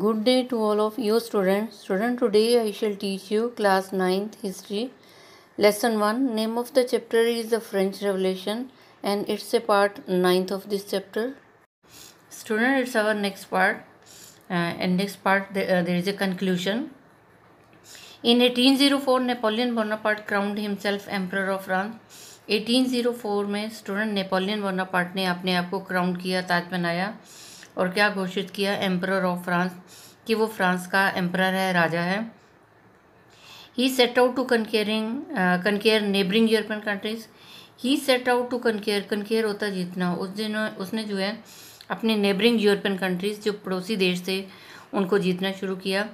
Good day to all of you students. Student, today I shall teach you class 9th history. Lesson 1. Name of the chapter is the French Revolution and it's a part 9th of this chapter. Student, it's our next part. Uh, and next part the, uh, there is a conclusion. In 1804, Napoleon Bonaparte crowned himself Emperor of France. 1804 में student Napoleon Bonaparte ने अपने आप को crown किया ताज बनाया और क्या घोषित किया एम्प्रर ऑफ फ्रांस कि वो फ्रांस का एम्प्रर है राजा है he set out to conquering conquer neighbouring European countries he set out to conquer conquer होता जीतना उस दिन उसने जो है अपने नेबरिंग यूरोपियन कंट्रीज जो पड़ोसी देश थे उनको जीतना शुरू किया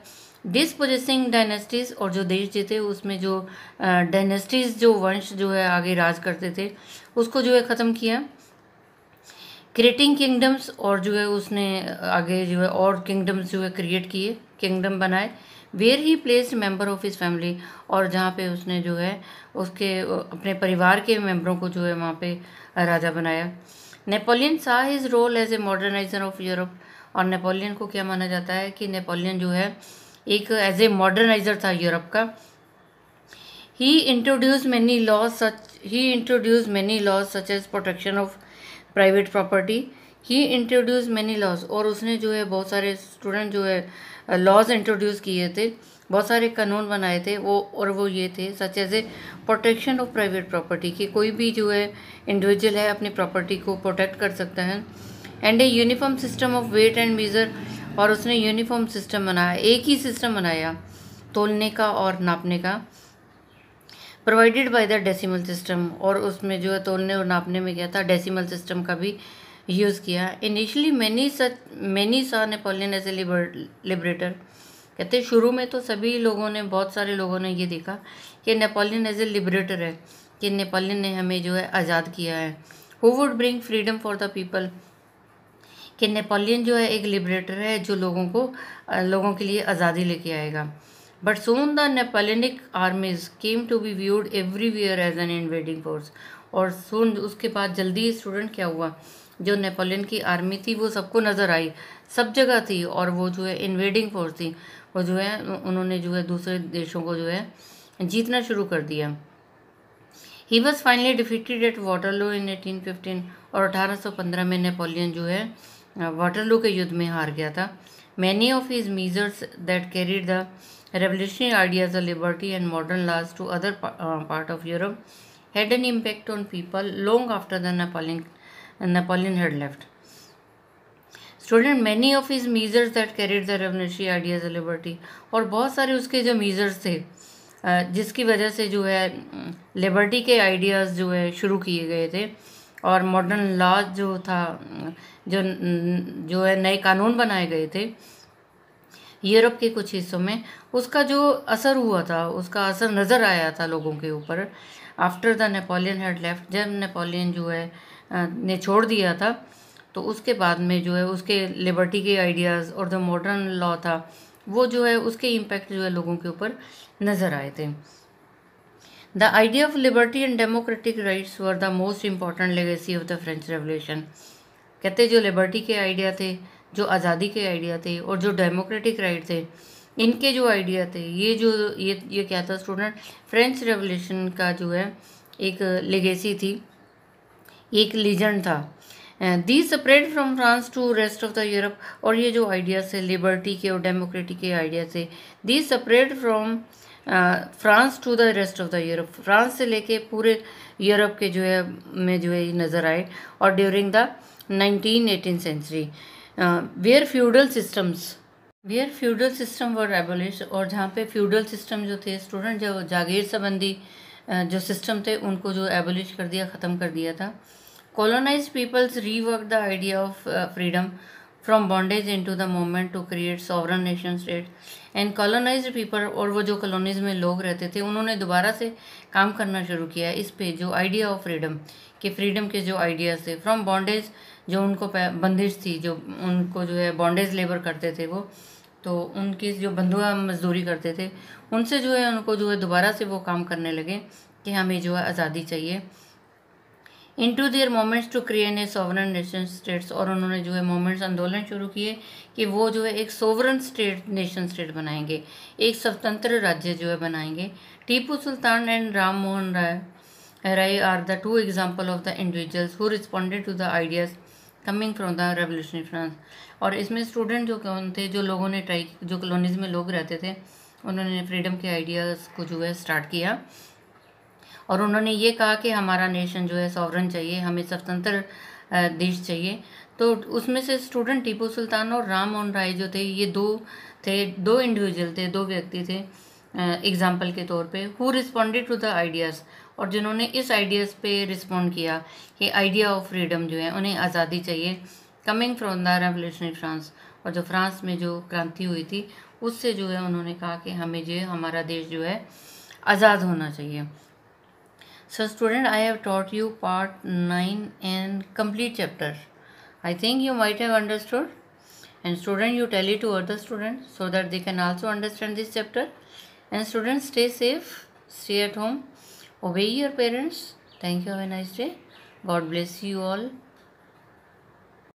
डिसपोजेसिंग डायनेस्टीज़ और जो देश जीते उसमें जो डायनेस्टीज़ uh, जो वंश जो है आगे राज करते थे उसको जो है ख़त्म किया क्रिएटिंग किंगडम्स और जो है उसने आगे जो है और किंगडम्स जो है क्रिएट किए किंगडम बनाए where he place member of his family और जहाँ पे उसने जो है उसके अपने परिवार के मेंबरों को जो है वहाँ पे राजा बनाया Napoleon saw his role as a moderniser of Europe और नेपोलियन को क्या माना जाता है कि नेपोलियन जो है एक एज ए मॉडर्नाइजर था यूरोप का he introduce many laws such he introduce many laws such as protection of private property he introduce many laws और उसने जो है बहुत सारे स्टूडेंट जो है लॉज इंट्रोड्यूस किए थे बहुत सारे कानून बनाए थे वो और वो ये थे such as a protection of private property कि कोई भी जो है इंडिविजुअल है अपनी प्रॉपर्टी को प्रोटेक्ट कर सकता है and a uniform system of weight and measure और उसने यूनिफॉर्म सिस्टम बनाया एक ही सिस्टम बनाया तोलने का और नापने का provided by the decimal system और उसमें जो है तोड़ने और नापने में क्या था डेसिमल सिस्टम का भी यूज़ किया initially many such many saw Napoleon as a liberator कहते हैं शुरू में तो सभी लोगों ने बहुत सारे लोगों ने ये देखा कि नेपोलियन एज ए लिबरेटर है कि नेपोलियन ने हमें जो है आज़ाद किया है who would bring freedom for the people कि नेपोलियन जो है एक लिबरेटर है जो लोगों को लोगों के लिए आज़ादी लेके आएगा But soon the Napoleonic armies came to be viewed everywhere as an invading force. और सुन उसके बाद जल्दी स्टूडेंट क्या हुआ जो नेपोलियन की आर्मी थी वो सबको नज़र आई सब जगह थी और वो जो है इन्वेडिंग फोर्स थी वो जो है उन्होंने जो है दूसरे देशों को जो है जीतना शुरू कर दिया he was finally defeated at लो इन 1815 और 1815 में नेपोलियन जो है लो के युद्ध में हार गया था many of his measures that carried the revolutionary ideas of liberty and modern laws to other uh, part of Europe had an impact on people long after the Napoleon, and Napoleon had left. Student many of his measures that carried the revolutionary ideas liberty और बहुत सारे उसके जो measures थे जिसकी वजह से जो है लिबर्टी के आइडियाज़ जो है शुरू किए गए थे और मॉडर्न लॉज जो था जो जो है नए कानून बनाए गए थे यूरोप के कुछ हिस्सों में उसका जो असर हुआ था उसका असर नज़र आया था लोगों के ऊपर after the Napoleon had left जब नेपोलियन जो है ने छोड़ दिया था तो उसके बाद में जो है उसके लिबर्टी के आइडियाज़ और द मॉडर्न लॉ था वो जो है उसके इम्पेक्ट जो है लोगों के ऊपर नज़र आए थे the idea of liberty and democratic rights were the most important legacy of the French revolution कहते जो लिबर्टी के आइडिया थे जो आज़ादी के आइडिया थे और जो डेमोक्रेटिक राइट थे इनके जो आइडिया थे ये जो ये ये क्या था स्टूडेंट फ्रेंच रेवोल्यूशन का जो है एक लेगेसी थी एक लीजेंड था the spread from France to rest of the Europe और ये जो आइडियाज़ थे लिबर्टी के और डेमोक्रेटी के आइडिया थे the spread from France to the rest of the Europe France से लेके पूरे यूरोप के जो है में जो है नज़र आए और during the nineteen eighteen century where feudal systems where feudal system were abolish और जहाँ पे फ्यूडल सिस्टम जो थे स्टूडेंट जो जागीर संबंधी uh, जो सिस्टम थे उनको जो एबोलिश कर दिया ख़त्म कर दिया था colonise peoples rework the idea of freedom from bondage into the moment to create sovereign nation state and colonise people और वो जो कॉलोनीज में लोग रहते थे उन्होंने दोबारा से काम करना शुरू किया इस पे जो आइडिया ऑफ फ्रीडम के फ्रीडम के जो आइडियाज़ थे फ्रॉम बॉन्डेज जो उनको बंदिश थी जो उनको जो है बॉन्डेज लेबर करते थे वो तो उनकी जो बंधुआ मजदूरी करते थे उनसे जो है उनको जो है दोबारा से वो काम करने लगे कि हमें जो है आज़ादी चाहिए into their moments to create a sovereign nation states और उन्होंने जो है मोमेंट्स आंदोलन शुरू किए कि वो जो है एक सोवरन स्टेट नेशन स्टेट बनाएंगे एक स्वतंत्र राज्य जो है बनाएंगे Tipu Sultan and Ram Mohan Roy Roy are the two example of the individuals who responded to the ideas coming from the revolutionary France और इसमें स्टूडेंट जो कौन थे जो लोगों ने ट्राई जो कॉलोनीज में लोग रहते थे उन्होंने फ्रीडम के आइडियाज़ को जो है स्टार्ट किया और उन्होंने ये कहा कि हमारा नेशन जो है सॉवरन चाहिए हमें स्वतंत्र देश चाहिए तो उसमें से स्टूडेंट टीपू सुल्तान और राम मोहन राय जो थे ये दो थे दो इंडिविजुअल थे दो व्यक्ति थे एग्जाम्पल के तौर पे who responded to the ideas और जिन्होंने इस आइडियाज़ पे रिस्पॉन्ड किया कि आइडिया ऑफ फ्रीडम जो है उन्हें आज़ादी चाहिए coming from the revolutionary France और जो फ्रांस में जो क्रांति हुई थी उससे जो है उन्होंने कहा कि हमें जो हमारा देश जो है आज़ाद होना चाहिए So student, I have taught you part 9 and complete chapter. I think you might have understood. And student, you tell it to other students so that they can also understand this chapter. And students, stay safe, stay at home, obey your parents. Thank you. Have a nice day. God bless you all.